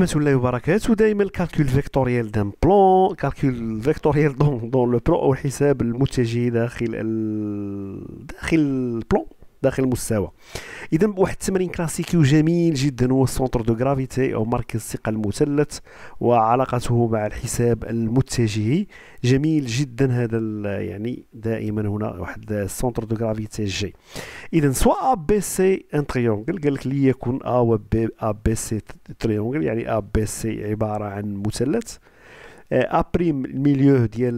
ورحمه الله وبركاته دائما الكالكول فيكتوريال دان بلون كالكول فيكتوريال دون دون لو برو او الحساب المتجه داخل ال... داخل البلون داخل المستوى اذا واحد التمرين كلاسيكي وجميل جدا هو سونتر دو جرافيتي او مركز الثقه المثلث وعلاقته مع الحساب المتجهي جميل جدا هذا يعني دائما هنا واحد سونتر دو جرافيتي جي اذا سواء ا بي سي ان تريونغل قال لك يكون ا و بي ا بي سي تريونغل يعني ا بي سي عباره عن مثلث ا آه، بريم آه، الميليو ديال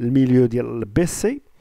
الميليو ديال بي سي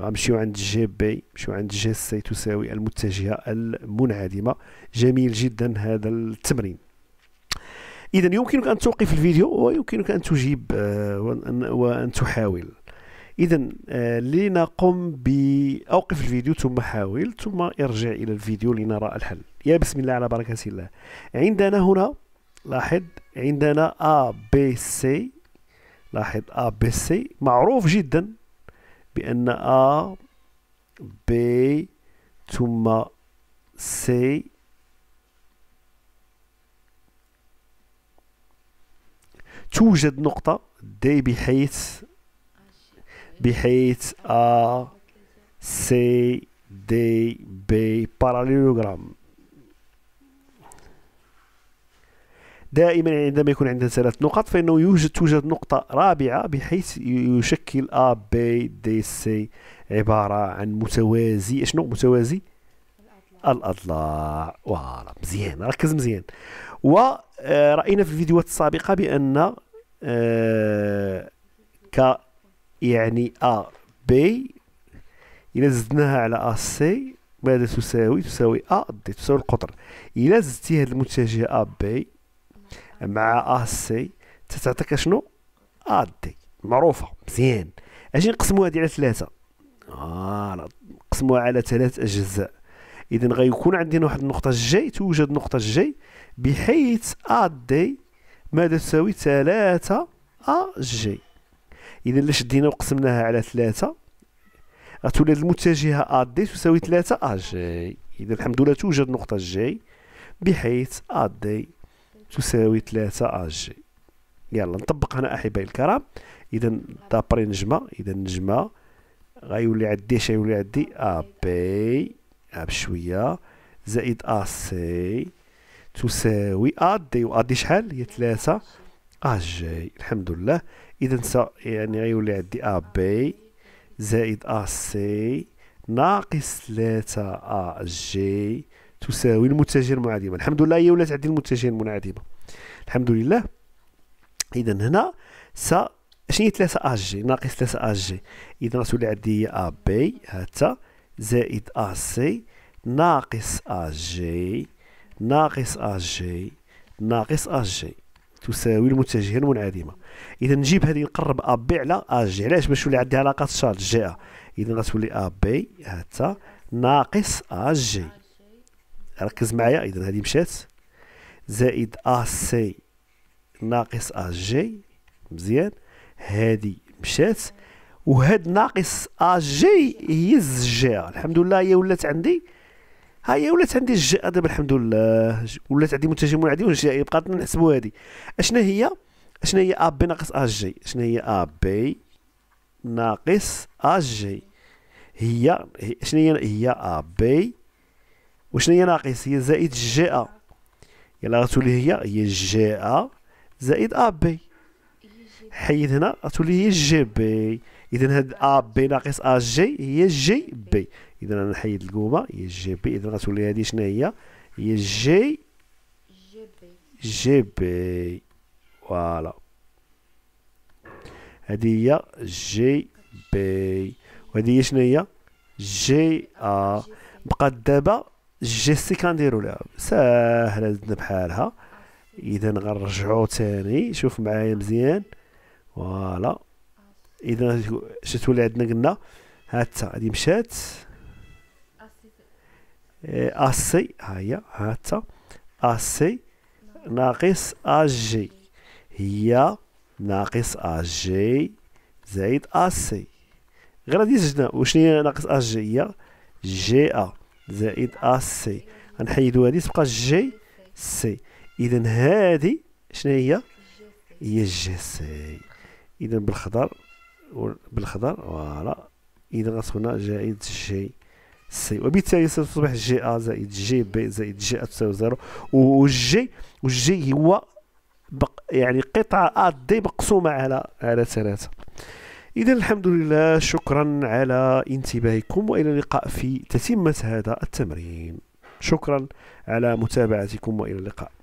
غنمشيو عند جي بي نمشيو عند جي سي تساوي المتجهة المنعدمة جميل جدا هذا التمرين إذا يمكنك أن توقف الفيديو ويمكنك أن تجيب آه، وأن تحاول إذا آه، لنقم بأوقف الفيديو ثم حاول ثم ارجع إلى الفيديو لنرى الحل يا بسم الله على بركة الله عندنا هنا لاحظ عندنا ا بي سي لاحظ ا بي سي معروف جدا بأن ا بي ثم سي توجد نقطة دي بحيث بحيث ا سي دي بي باراليلوغرام دائما يعني عندما يكون عندنا ثلاث نقط فإنه يوجد توجد نقطة رابعة بحيث يشكل A B D C عبارة عن متوازي شنو متوازي الأضلاع فوالا مزيان ركز مزيان ورأينا آه، في الفيديوهات السابقة بأن آه، ك يعني A B إذا زدناها على A C ماذا تساوي؟ تساوي A D تساوي القطر إذا زدتي هذه المتجهه A B مع سي تتعطيك شنو دي معروفه مزيان اجي نقسموها هذه على ثلاثه فوالا آه، نقسموها على ثلاث اجزاء اذا غيكون عندنا واحد النقطه جي توجد نقطه جي بحيث ا دي ماذا تساوي ثلاثة ا جي اذا الا شدينا وقسمناها على ثلاثة غتولد المتجهه ا دي تساوي ثلاثة ا جي اذا الحمد لله توجد نقطه جي بحيث ا دي تساوي 3 اج يلا نطبق هنا احبائي الكرام اذا دابري نجمه اذا نجمه غيولي عندي اش غيولي عندي ا بي بشويه زائد ا سي تساوي ا دي و ا دي شحال هي 3 ا جي الحمد لله اذا سا يعني غيولي عندي ا بي زائد ا سي ناقص 3 ا جي تساوي المتجر منعدمة الحمد لله هي ولات عندي المتجر المنعدمة الحمد لله إذا هنا س شنو هي 3 جي ناقص 3 جي إذا غتولي عندي هي أ بي هاتا زائد أ سي ناقص أ جي ناقص أ جي ناقص أ جي تساوي المتجهة المنعدمة إذا نجيب هذه نقرب أ بي على أ جي علاش باش تولي عندي علاقة شارج جي أ إذا غتولي أ بي هاتا ناقص أ جي ركز معايا اذا هذه مشات زائد ا سي ناقص ا جي مزيان هذه مشات وهاد ناقص ا جي هي الزجاء الحمد لله هي ولات عندي ها هي ولات عندي الجاء دابا الحمد لله ولات عندي متجه عادي والجاء يبقى نحسبوا هذه اشنا هي اشنا هي ا بي ناقص ا جي اشنا هي ا بي ناقص ا جي هي اشنا هي هي ا بي وشنو هي ناقص هي زائد جي ا يلا غتولي هي هي جي ا زائد ا بي حيد هنا غتولي هي جي بي اذا هاد ا بي ناقص ا جي هي جي بي اذا انا نحيد الكومه هي جي بي اذا غتولي هادي شنو هي هي جي جي بي فوالا هادي هي جي بي وهادي هي شنو هي جي ا بقات دابا الجيستي كنديرو لها ساهله زدنا بحالها اذا غنرجعو تاني شوف معايا مزيان فوالا اذا شتولي عندنا قلنا هات هادي مشات إيه، اسي ها هي اسي ناقص اجي هي ناقص اجي زائد اسي غير هادي زجنا وشنو هي ناقص اجي هي جي ا زائد أ سي غنحيدو هادي تبقى جي سي إذا هادي شنو هي هي جي سي إذا بالخضر بالخضر فوالا إذا غتكون زائد جي سي وبالتالي ستصبح جي أ زائد جي بي زائد جي أ تساوي زيرو والجي والجي هو بق يعني قطعة أ دي مقسومة على على ثلاثة إذا الحمد لله شكرا على انتباهكم وإلى اللقاء في تتمة هذا التمرين شكرا على متابعتكم وإلى اللقاء